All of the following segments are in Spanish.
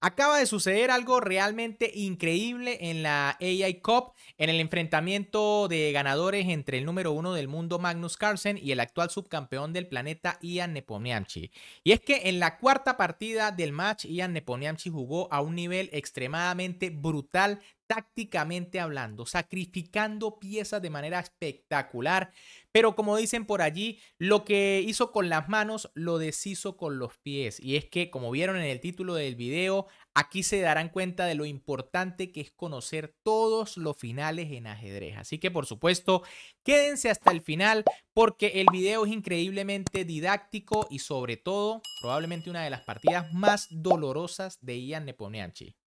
Acaba de suceder algo realmente increíble en la AI Cup, en el enfrentamiento de ganadores entre el número uno del mundo Magnus Carlsen y el actual subcampeón del planeta Ian Nepomniachtchi. Y es que en la cuarta partida del match, Ian Nepomniachtchi jugó a un nivel extremadamente brutal, tácticamente hablando, sacrificando piezas de manera espectacular. Pero como dicen por allí, lo que hizo con las manos lo deshizo con los pies. Y es que, como vieron en el título del video, aquí se darán cuenta de lo importante que es conocer todos los finales en ajedrez. Así que, por supuesto, quédense hasta el final porque el video es increíblemente didáctico y sobre todo, probablemente una de las partidas más dolorosas de Ian Nepomniachtchi.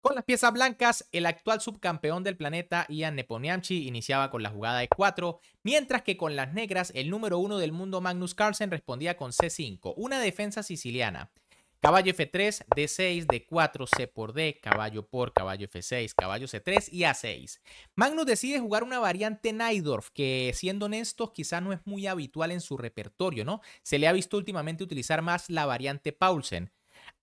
Con las piezas blancas, el actual subcampeón del planeta Ian Neponiamchi iniciaba con la jugada de 4, mientras que con las negras el número 1 del mundo Magnus Carlsen respondía con C5, una defensa siciliana. Caballo F3, D6, D4, C por D, caballo por, caballo F6, caballo C3 y A6. Magnus decide jugar una variante Naidorf, que siendo honestos quizá no es muy habitual en su repertorio, ¿no? Se le ha visto últimamente utilizar más la variante Paulsen.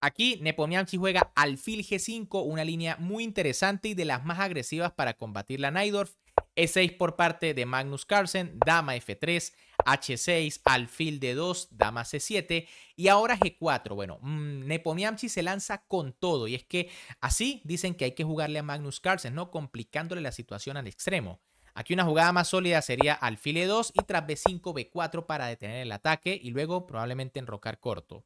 Aquí Nepomianchi juega alfil G5, una línea muy interesante y de las más agresivas para combatir la Naidorf. E6 por parte de Magnus Carlsen, dama F3, H6, alfil D2, dama C7 y ahora G4. Bueno, mm, Nepomianchi se lanza con todo y es que así dicen que hay que jugarle a Magnus Carlsen, ¿no? Complicándole la situación al extremo. Aquí una jugada más sólida sería alfil E2 y tras B5, B4 para detener el ataque y luego probablemente enrocar corto.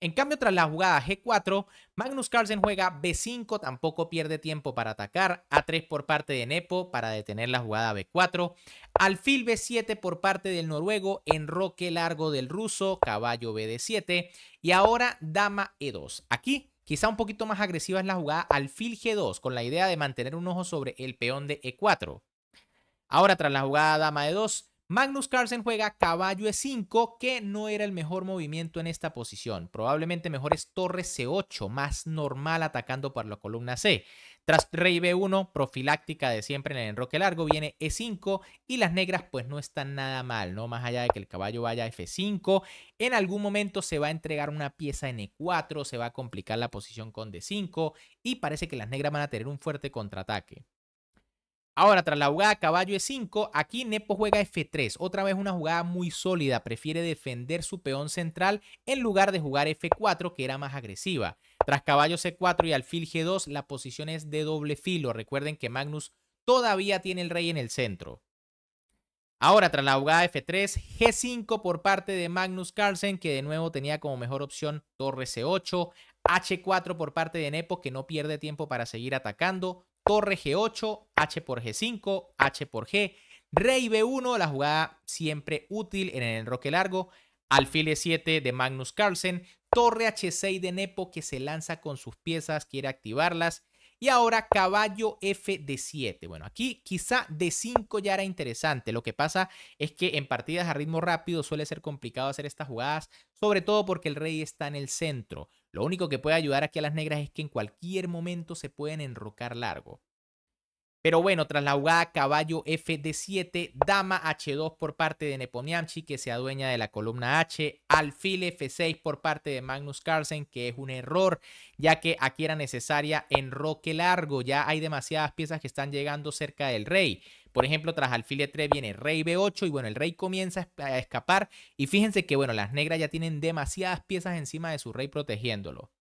En cambio, tras la jugada G4, Magnus Carlsen juega B5, tampoco pierde tiempo para atacar. A3 por parte de Nepo para detener la jugada B4. Alfil B7 por parte del noruego, enroque largo del ruso, caballo BD7. Y ahora dama E2. Aquí Quizá un poquito más agresiva es la jugada alfil G2 con la idea de mantener un ojo sobre el peón de E4. Ahora tras la jugada dama E2, Magnus Carlsen juega caballo E5, que no era el mejor movimiento en esta posición. Probablemente mejor es torre e C8, más normal atacando por la columna C. Tras rey B1, profiláctica de siempre en el enroque largo, viene E5 y las negras pues no están nada mal, ¿no? Más allá de que el caballo vaya a F5, en algún momento se va a entregar una pieza en E4, se va a complicar la posición con D5 y parece que las negras van a tener un fuerte contraataque. Ahora, tras la jugada caballo E5, aquí Nepo juega F3. Otra vez una jugada muy sólida. Prefiere defender su peón central en lugar de jugar F4, que era más agresiva. Tras caballo C4 y alfil G2, la posición es de doble filo. Recuerden que Magnus todavía tiene el rey en el centro. Ahora, tras la jugada F3, G5 por parte de Magnus Carlsen, que de nuevo tenía como mejor opción torre C8, H4 por parte de Nepo, que no pierde tiempo para seguir atacando, torre G8, H por G5, H por G, rey B1, la jugada siempre útil en el enroque largo, alfil E7 de Magnus Carlsen, torre H6 de Nepo que se lanza con sus piezas, quiere activarlas, y ahora caballo F de 7. Bueno, aquí quizá de 5 ya era interesante. Lo que pasa es que en partidas a ritmo rápido suele ser complicado hacer estas jugadas, sobre todo porque el rey está en el centro. Lo único que puede ayudar aquí a las negras es que en cualquier momento se pueden enrocar largo. Pero bueno, tras la jugada caballo F 7, dama H2 por parte de Neponiamchi que se adueña de la columna H, alfil F6 por parte de Magnus Carlsen que es un error ya que aquí era necesaria enroque largo, ya hay demasiadas piezas que están llegando cerca del rey. Por ejemplo, tras alfil E3 viene rey B8 y bueno, el rey comienza a escapar y fíjense que bueno, las negras ya tienen demasiadas piezas encima de su rey protegiéndolo.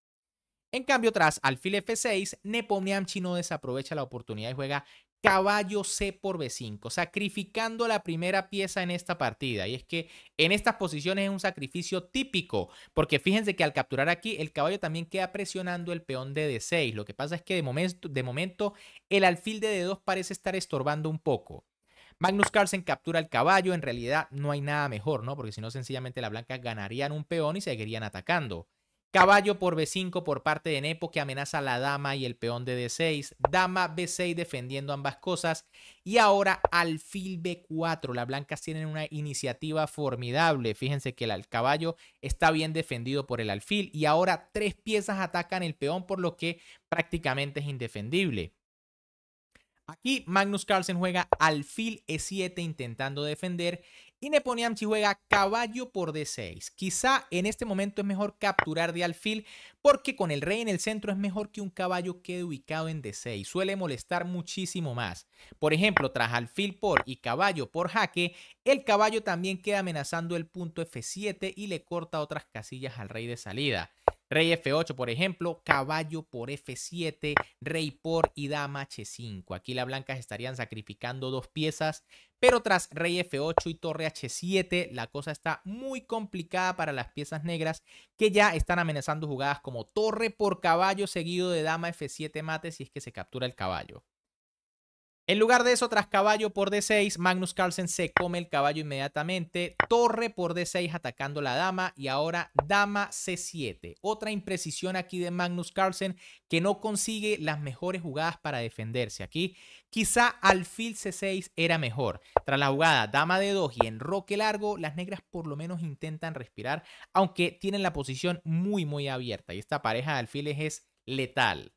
En cambio, tras alfil F6, Nepomniachtchi no desaprovecha la oportunidad y juega caballo C por B5, sacrificando la primera pieza en esta partida. Y es que en estas posiciones es un sacrificio típico, porque fíjense que al capturar aquí, el caballo también queda presionando el peón de D6. Lo que pasa es que de momento, de momento el alfil de D2 parece estar estorbando un poco. Magnus Carlsen captura el caballo, en realidad no hay nada mejor, ¿no? Porque si no, sencillamente la blanca ganarían un peón y seguirían atacando. Caballo por B5 por parte de Nepo que amenaza a la dama y el peón de D6. Dama B6 defendiendo ambas cosas. Y ahora alfil B4. Las blancas tienen una iniciativa formidable. Fíjense que el caballo está bien defendido por el alfil. Y ahora tres piezas atacan el peón por lo que prácticamente es indefendible. Aquí Magnus Carlsen juega alfil E7 intentando defender y Neponiamchi juega caballo por D6. Quizá en este momento es mejor capturar de alfil porque con el rey en el centro es mejor que un caballo quede ubicado en D6. Suele molestar muchísimo más. Por ejemplo, tras alfil por y caballo por jaque, el caballo también queda amenazando el punto F7 y le corta otras casillas al rey de salida. Rey F8, por ejemplo, caballo por F7, rey por y dama H5. Aquí las blancas estarían sacrificando dos piezas, pero tras rey F8 y torre H7, la cosa está muy complicada para las piezas negras que ya están amenazando jugadas como torre por caballo seguido de dama F7 mate si es que se captura el caballo. En lugar de eso, tras caballo por D6, Magnus Carlsen se come el caballo inmediatamente. Torre por D6 atacando la dama y ahora dama C7. Otra imprecisión aquí de Magnus Carlsen que no consigue las mejores jugadas para defenderse. Aquí quizá alfil C6 era mejor. Tras la jugada dama D2 y enroque largo, las negras por lo menos intentan respirar, aunque tienen la posición muy muy abierta y esta pareja de alfiles es letal.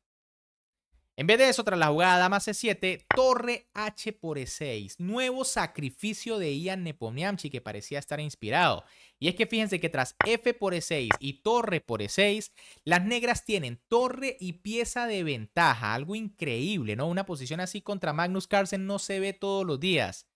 En vez de eso, tras la jugada dama C7, torre H por E6. Nuevo sacrificio de Ian Nepomniamchi que parecía estar inspirado. Y es que fíjense que tras F por E6 y torre por E6, las negras tienen torre y pieza de ventaja. Algo increíble, ¿no? Una posición así contra Magnus Carlsen no se ve todos los días.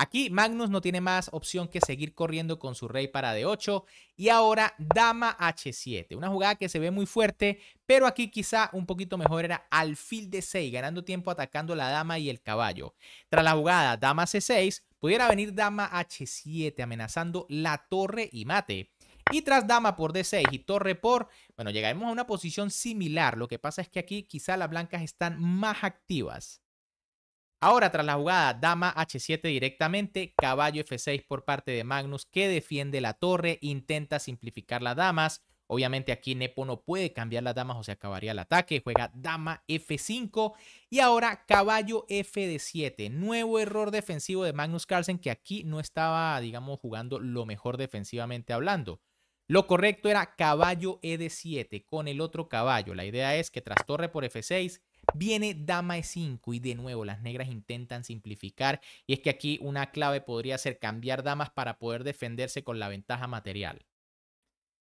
Aquí Magnus no tiene más opción que seguir corriendo con su rey para D8 y ahora dama H7, una jugada que se ve muy fuerte, pero aquí quizá un poquito mejor era alfil D6, ganando tiempo atacando la dama y el caballo. Tras la jugada dama C6, pudiera venir dama H7 amenazando la torre y mate. Y tras dama por D6 y torre por, bueno, llegaremos a una posición similar. Lo que pasa es que aquí quizá las blancas están más activas. Ahora, tras la jugada, dama h7 directamente, caballo f6 por parte de Magnus, que defiende la torre, intenta simplificar las damas. Obviamente aquí Nepo no puede cambiar las damas o se acabaría el ataque. Juega dama f5 y ahora caballo f de 7. Nuevo error defensivo de Magnus Carlsen que aquí no estaba, digamos, jugando lo mejor defensivamente hablando. Lo correcto era caballo e de 7 con el otro caballo. La idea es que tras torre por f6 Viene dama e5 y de nuevo las negras intentan simplificar y es que aquí una clave podría ser cambiar damas para poder defenderse con la ventaja material.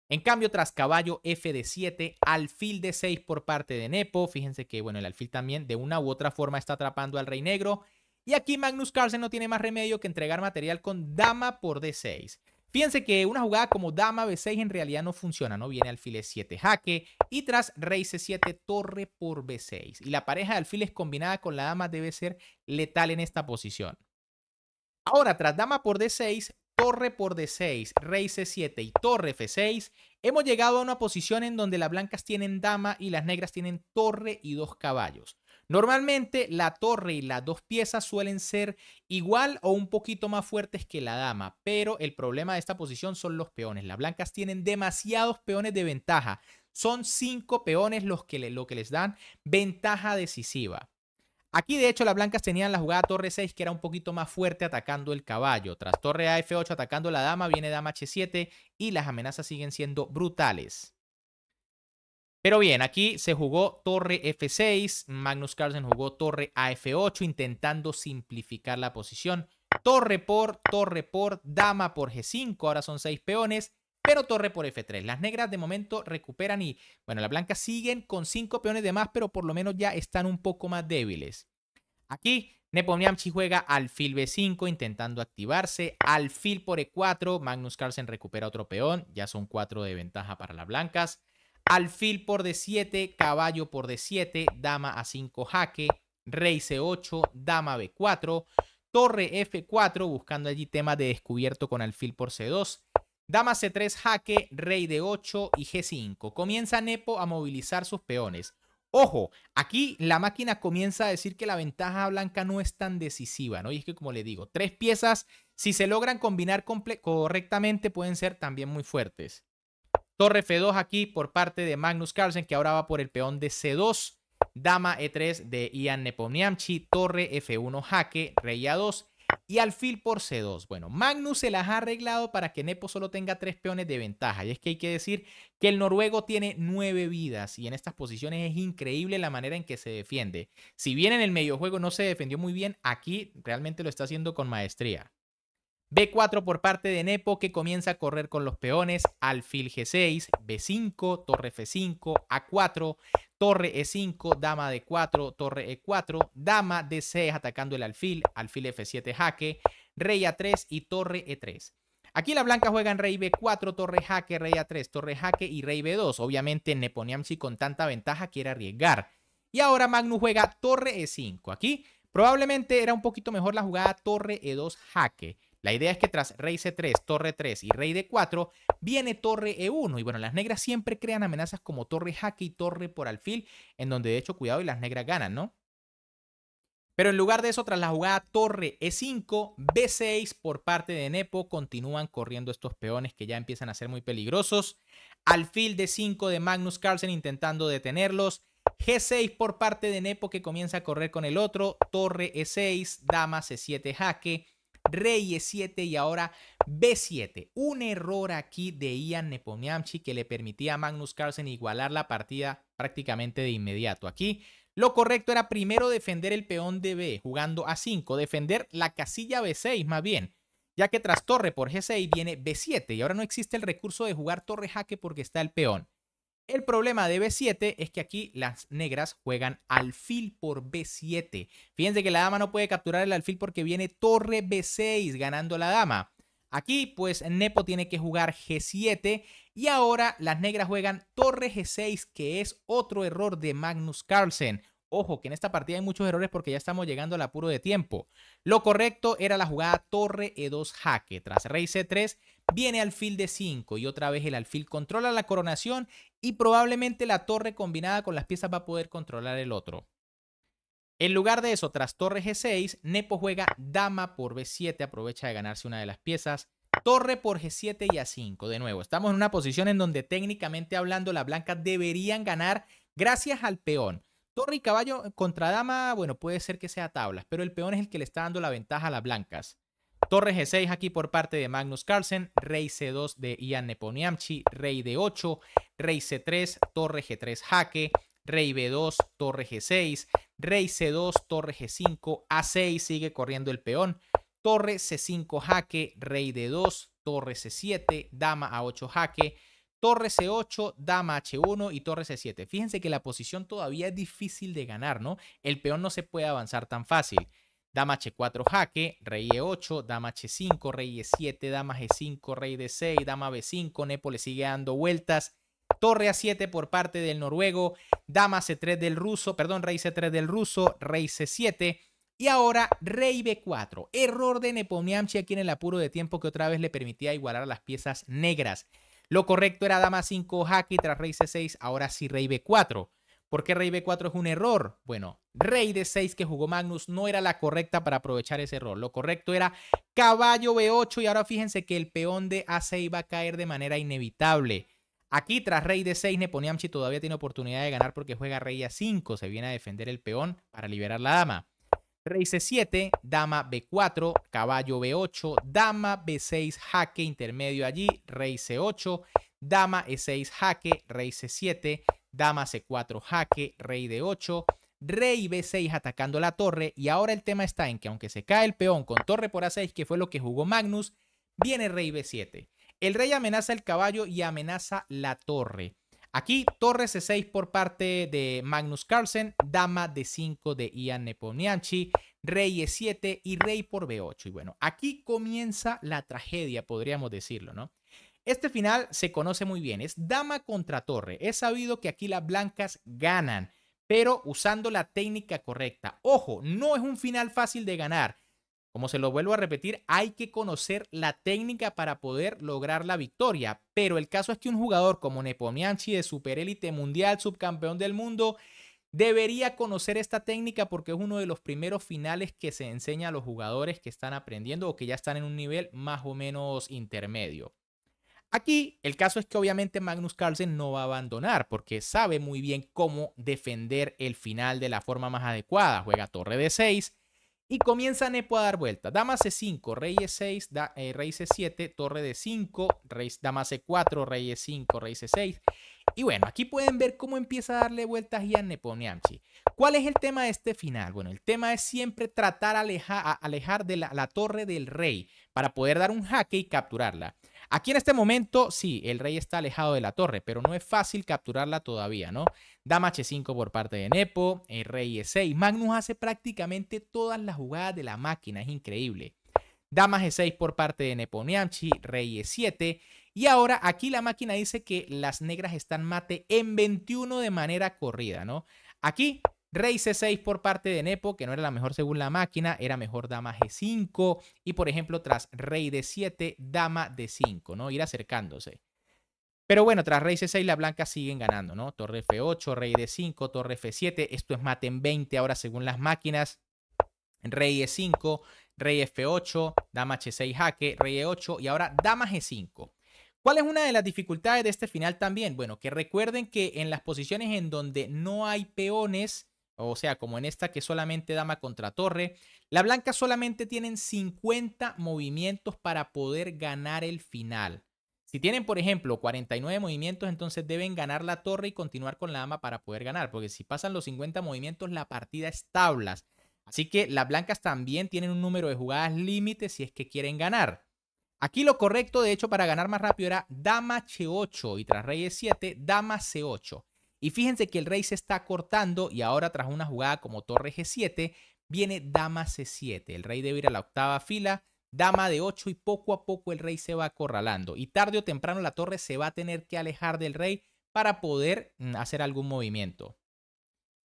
En cambio, tras caballo f de 7, alfil de 6 por parte de Nepo. Fíjense que, bueno, el alfil también de una u otra forma está atrapando al rey negro. Y aquí Magnus Carlsen no tiene más remedio que entregar material con dama por d6. Fíjense que una jugada como dama b6 en realidad no funciona, ¿no? Viene alfil 7 jaque y tras rey c7 torre por b6. Y la pareja de alfiles combinada con la dama debe ser letal en esta posición. Ahora, tras dama por d6, torre por d6, rey c7 y torre f6, hemos llegado a una posición en donde las blancas tienen dama y las negras tienen torre y dos caballos. Normalmente la torre y las dos piezas suelen ser igual o un poquito más fuertes que la dama, pero el problema de esta posición son los peones. Las blancas tienen demasiados peones de ventaja. Son cinco peones los que, lo que les dan ventaja decisiva. Aquí de hecho las blancas tenían la jugada torre 6 que era un poquito más fuerte atacando el caballo. Tras torre af 8 atacando la dama viene dama h7 y las amenazas siguen siendo brutales. Pero bien, aquí se jugó torre f6, Magnus Carlsen jugó torre a f8 intentando simplificar la posición. Torre por, torre por, dama por g5, ahora son 6 peones pero torre por F3. Las negras de momento recuperan y, bueno, las blancas siguen con 5 peones de más, pero por lo menos ya están un poco más débiles. Aquí Nepomniachtchi juega alfil B5 intentando activarse, alfil por E4, Magnus Carlsen recupera otro peón, ya son 4 de ventaja para las blancas. Alfil por D7, caballo por D7, dama A5 jaque, rey C8, dama B4, torre F4 buscando allí temas de descubierto con alfil por C2, Dama C3, jaque, rey de 8 y G5. Comienza Nepo a movilizar sus peones. Ojo, aquí la máquina comienza a decir que la ventaja blanca no es tan decisiva, ¿no? Y es que, como le digo, tres piezas, si se logran combinar correctamente, pueden ser también muy fuertes. Torre F2 aquí por parte de Magnus Carlsen, que ahora va por el peón de C2. Dama E3 de Ian Nepomniamchi. Torre F1 jaque, rey A2 y alfil por C2. Bueno, Magnus se las ha arreglado para que Nepo solo tenga tres peones de ventaja. Y es que hay que decir que el noruego tiene nueve vidas y en estas posiciones es increíble la manera en que se defiende. Si bien en el medio juego no se defendió muy bien, aquí realmente lo está haciendo con maestría. B4 por parte de Nepo que comienza a correr con los peones, alfil G6, B5, torre F5, A4, torre E5, dama D4, torre E4, dama D6 atacando el alfil, alfil F7 jaque, rey A3 y torre E3. Aquí la blanca juega en rey B4, torre jaque, rey A3, torre jaque y rey B2. Obviamente Neponiamsi con tanta ventaja quiere arriesgar. Y ahora Magnus juega torre E5. Aquí probablemente era un poquito mejor la jugada torre E2 jaque. La idea es que tras rey c3, torre 3 y rey d4, viene torre e1. Y bueno, las negras siempre crean amenazas como torre jaque y torre por alfil, en donde de hecho, cuidado, y las negras ganan, ¿no? Pero en lugar de eso, tras la jugada torre e5, b6 por parte de Nepo, continúan corriendo estos peones que ya empiezan a ser muy peligrosos. Alfil d5 de Magnus Carlsen intentando detenerlos. G6 por parte de Nepo que comienza a correr con el otro. Torre E6, dama C7 jaque rey e7 y ahora b7. Un error aquí de Ian Nepomniachtchi que le permitía a Magnus Carlsen igualar la partida prácticamente de inmediato. Aquí lo correcto era primero defender el peón de B jugando a 5, defender la casilla B6 más bien, ya que tras torre por G6 viene B7 y ahora no existe el recurso de jugar torre jaque porque está el peón. El problema de B7 es que aquí las negras juegan alfil por B7. Fíjense que la dama no puede capturar el alfil porque viene torre B6 ganando la dama. Aquí pues Nepo tiene que jugar G7 y ahora las negras juegan torre G6 que es otro error de Magnus Carlsen. Ojo que en esta partida hay muchos errores porque ya estamos llegando al apuro de tiempo. Lo correcto era la jugada torre E2 jaque. Tras rey C3 Viene alfil de 5 y otra vez el alfil controla la coronación y probablemente la torre combinada con las piezas va a poder controlar el otro. En lugar de eso, tras torre G6, Nepo juega dama por B7, aprovecha de ganarse una de las piezas. Torre por G7 y A5. De nuevo, estamos en una posición en donde técnicamente hablando las blancas deberían ganar gracias al peón. Torre y caballo contra dama, bueno, puede ser que sea tablas, pero el peón es el que le está dando la ventaja a las blancas. Torre G6 aquí por parte de Magnus Carlsen, Rey C2 de Ian Neponiamchi, Rey D8, Rey C3, Torre G3 jaque, Rey B2, Torre G6, Rey C2, Torre G5, A6 sigue corriendo el peón, Torre C5 jaque, Rey D2, Torre C7, Dama A8 jaque, Torre C8, Dama H1 y Torre C7. Fíjense que la posición todavía es difícil de ganar, ¿no? El peón no se puede avanzar tan fácil. Dama H4 jaque, rey E8, dama H5, rey E7, dama G5, rey D6, dama B5, Nepo le sigue dando vueltas. Torre A7 por parte del noruego, dama C3 del ruso, perdón, rey C3 del ruso, rey C7 y ahora rey B4. Error de Nepomniamchi aquí en el apuro de tiempo que otra vez le permitía igualar las piezas negras. Lo correcto era dama 5 jaque tras rey C6, ahora sí rey B4. ¿Por qué rey b4 es un error? Bueno, rey d6 que jugó Magnus no era la correcta para aprovechar ese error. Lo correcto era caballo b8 y ahora fíjense que el peón de a6 va a caer de manera inevitable. Aquí tras rey d6 Neponiamchi todavía tiene oportunidad de ganar porque juega rey a5. Se viene a defender el peón para liberar la dama. Rey c7, dama b4, caballo b8, dama b6, jaque intermedio allí, rey c8, dama e6, jaque, rey c7, dama c4 jaque, rey d8, rey b6 atacando la torre y ahora el tema está en que aunque se cae el peón con torre por a6, que fue lo que jugó Magnus, viene rey b7. El rey amenaza el caballo y amenaza la torre. Aquí torre c6 por parte de Magnus Carlsen, dama d5 de Ian Neponianchi, rey e7 y rey por b8. Y bueno, aquí comienza la tragedia, podríamos decirlo, ¿no? Este final se conoce muy bien, es dama contra torre. Es sabido que aquí las blancas ganan, pero usando la técnica correcta. Ojo, no es un final fácil de ganar. Como se lo vuelvo a repetir, hay que conocer la técnica para poder lograr la victoria. Pero el caso es que un jugador como Nepomianchi de superélite mundial, subcampeón del mundo, debería conocer esta técnica porque es uno de los primeros finales que se enseña a los jugadores que están aprendiendo o que ya están en un nivel más o menos intermedio. Aquí el caso es que obviamente Magnus Carlsen no va a abandonar porque sabe muy bien cómo defender el final de la forma más adecuada. Juega torre de 6 y comienza Nepo a dar vueltas. Dama C5, eh, rey E6, da, rey C7, torre de 5, rey, dama C4, rey E5, rey C6. Y bueno, aquí pueden ver cómo empieza a darle vueltas Nepo Neponiamchi. ¿Cuál es el tema de este final? Bueno, el tema es siempre tratar aleja, alejar de la torre del rey para poder dar un jaque y capturarla. Aquí en este momento, sí, el rey está alejado de la torre, pero no es fácil capturarla todavía, ¿no? Dama H5 por parte de Nepo, el eh, rey E6. Magnus hace prácticamente todas las jugadas de la máquina, es increíble. Dama G6 por parte de Nepo Niamchi, rey E7. Y ahora aquí la máquina dice que las negras están mate en 21 de manera corrida, ¿no? Aquí Rey C6 por parte de Nepo, que no era la mejor según la máquina, era mejor dama G5. Y por ejemplo, tras rey D7, dama D5, ¿no? Ir acercándose. Pero bueno, tras rey C6, la blanca siguen ganando, ¿no? Torre F8, rey D5, torre F7. Esto es mate en 20 ahora según las máquinas. Rey E5, rey F8, dama H6 jaque, rey E8 y ahora dama G5. ¿Cuál es una de las dificultades de este final también? Bueno, que recuerden que en las posiciones en donde no hay peones, o sea, como en esta que solamente dama contra torre. La blanca solamente tienen 50 movimientos para poder ganar el final. Si tienen, por ejemplo, 49 movimientos, entonces deben ganar la torre y continuar con la dama para poder ganar. Porque si pasan los 50 movimientos, la partida es tablas. Así que las blancas también tienen un número de jugadas límite si es que quieren ganar. Aquí lo correcto, de hecho, para ganar más rápido era dama H8 y tras rey E7, dama C8. Y fíjense que el rey se está cortando y ahora tras una jugada como torre G7, viene dama C7. El rey debe ir a la octava fila, dama de 8 y poco a poco el rey se va acorralando. Y tarde o temprano la torre se va a tener que alejar del rey para poder mm, hacer algún movimiento.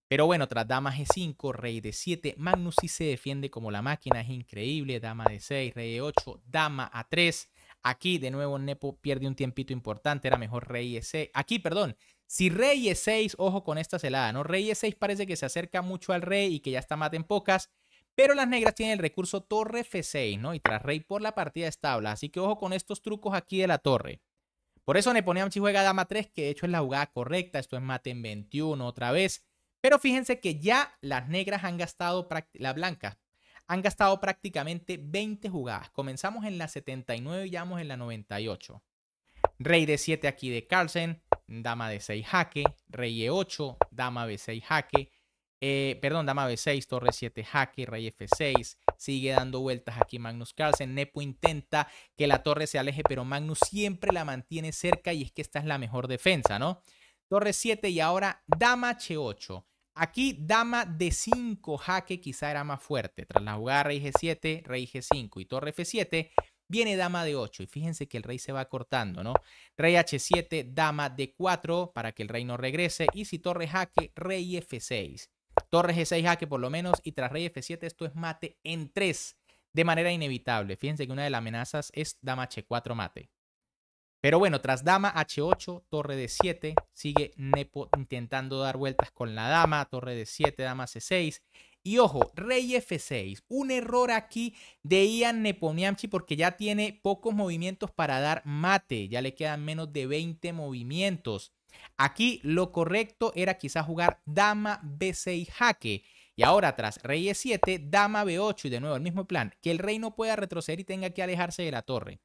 Pero bueno, tras dama G5, rey de 7, Magnus sí se defiende como la máquina, es increíble, dama de 6, rey de 8, dama a 3. Aquí de nuevo Nepo pierde un tiempito importante, era mejor rey E6. Aquí, perdón, si rey E6, ojo con esta celada, ¿no? Rey E6 parece que se acerca mucho al rey y que ya está mate en pocas, pero las negras tienen el recurso torre F6, ¿no? Y tras rey por la partida es así que ojo con estos trucos aquí de la torre. Por eso si juega dama 3, que de hecho es la jugada correcta, esto es mate en 21 otra vez. Pero fíjense que ya las negras han gastado, La blanca. han gastado prácticamente 20 jugadas. Comenzamos en la 79 y ya vamos en la 98. Rey de 7 aquí de Carlsen dama de 6 jaque, rey e8, dama b6 jaque, eh, perdón, dama b6, torre 7 jaque, rey f6, sigue dando vueltas aquí Magnus Carlsen, Nepo intenta que la torre se aleje, pero Magnus siempre la mantiene cerca y es que esta es la mejor defensa, ¿no? Torre 7 y ahora dama h8. Aquí dama de 5 jaque quizá era más fuerte. Tras la jugada rey g7, rey g5 y torre f7, Viene dama de 8 y fíjense que el rey se va cortando, ¿no? Rey h7, dama de 4 para que el rey no regrese y si torre jaque, rey f6. Torre g6 jaque por lo menos y tras rey f7 esto es mate en 3 de manera inevitable. Fíjense que una de las amenazas es dama h4 mate. Pero bueno, tras dama h8, torre d 7, sigue Nepo intentando dar vueltas con la dama, torre d 7, dama c6. Y ojo, rey f6, un error aquí de Ian Neponiamchi porque ya tiene pocos movimientos para dar mate, ya le quedan menos de 20 movimientos. Aquí lo correcto era quizás jugar dama b6 jaque. Y ahora tras rey e7, dama b8 y de nuevo el mismo plan, que el rey no pueda retroceder y tenga que alejarse de la torre.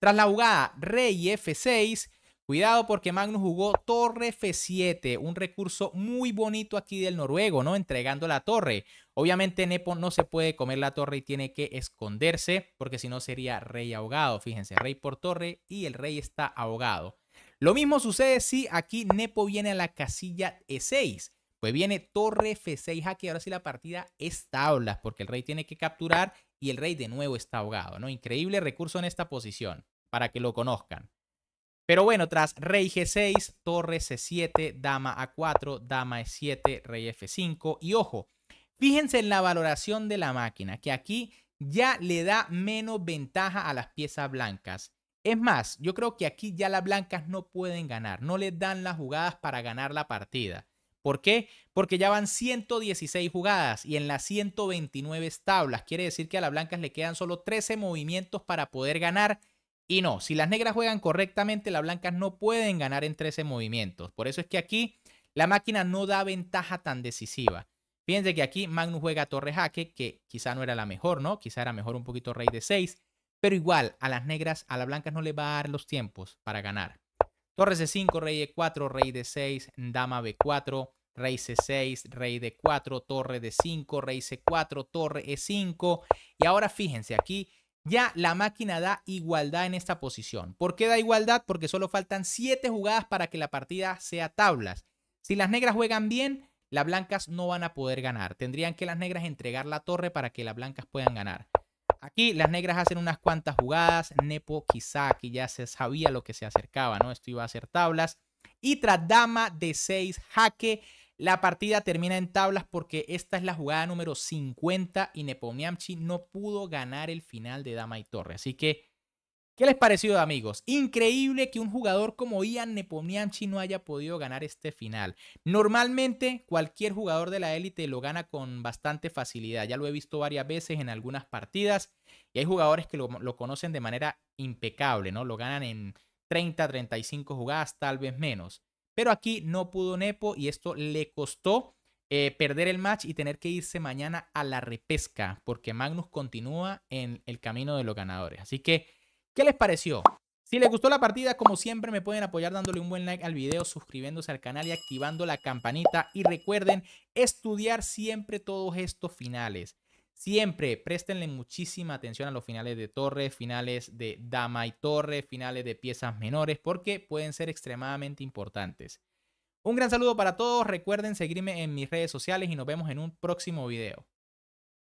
Tras la jugada rey f6, Cuidado porque Magnus jugó torre F7, un recurso muy bonito aquí del noruego, ¿no? Entregando la torre. Obviamente Nepo no se puede comer la torre y tiene que esconderse porque si no sería rey ahogado. Fíjense, rey por torre y el rey está ahogado. Lo mismo sucede si aquí Nepo viene a la casilla E6. Pues viene torre F6 aquí. Ah, ahora sí la partida es tablas porque el rey tiene que capturar y el rey de nuevo está ahogado, ¿no? Increíble recurso en esta posición para que lo conozcan. Pero bueno, tras rey G6, torre C7, dama A4, dama E7, rey F5. Y ojo, fíjense en la valoración de la máquina, que aquí ya le da menos ventaja a las piezas blancas. Es más, yo creo que aquí ya las blancas no pueden ganar, no les dan las jugadas para ganar la partida. ¿Por qué? Porque ya van 116 jugadas y en las 129 tablas. Quiere decir que a las blancas le quedan solo 13 movimientos para poder ganar y no, si las negras juegan correctamente, las blancas no pueden ganar en 13 movimientos. Por eso es que aquí la máquina no da ventaja tan decisiva. Fíjense que aquí Magnus juega torre jaque, que quizá no era la mejor, ¿no? Quizá era mejor un poquito rey de 6. Pero igual, a las negras, a las blancas no le va a dar los tiempos para ganar. Torre C5, rey E4, rey de 6 dama B4, rey C6, rey de 4 torre de 5 rey C4, torre E5. Y ahora fíjense, aquí ya la máquina da igualdad en esta posición. ¿Por qué da igualdad? Porque solo faltan 7 jugadas para que la partida sea tablas. Si las negras juegan bien, las blancas no van a poder ganar. Tendrían que las negras entregar la torre para que las blancas puedan ganar. Aquí las negras hacen unas cuantas jugadas. Nepo quizá que ya se sabía lo que se acercaba, ¿no? Esto iba a ser tablas. Y tras dama de 6 jaque, la partida termina en tablas porque esta es la jugada número 50 y Nepomniamchi no pudo ganar el final de Dama y Torre. Así que, ¿qué les pareció, amigos? Increíble que un jugador como Ian Nepomniamchi no haya podido ganar este final. Normalmente, cualquier jugador de la élite lo gana con bastante facilidad. Ya lo he visto varias veces en algunas partidas y hay jugadores que lo, lo conocen de manera impecable, ¿no? Lo ganan en 30, 35 jugadas, tal vez menos. Pero aquí no pudo Nepo y esto le costó eh, perder el match y tener que irse mañana a la repesca porque Magnus continúa en el camino de los ganadores. Así que, ¿qué les pareció? Si les gustó la partida, como siempre, me pueden apoyar dándole un buen like al video, suscribiéndose al canal y activando la campanita. Y recuerden estudiar siempre todos estos finales. Siempre préstenle muchísima atención a los finales de torre, finales de dama y torre, finales de piezas menores, porque pueden ser extremadamente importantes. Un gran saludo para todos, recuerden seguirme en mis redes sociales y nos vemos en un próximo video.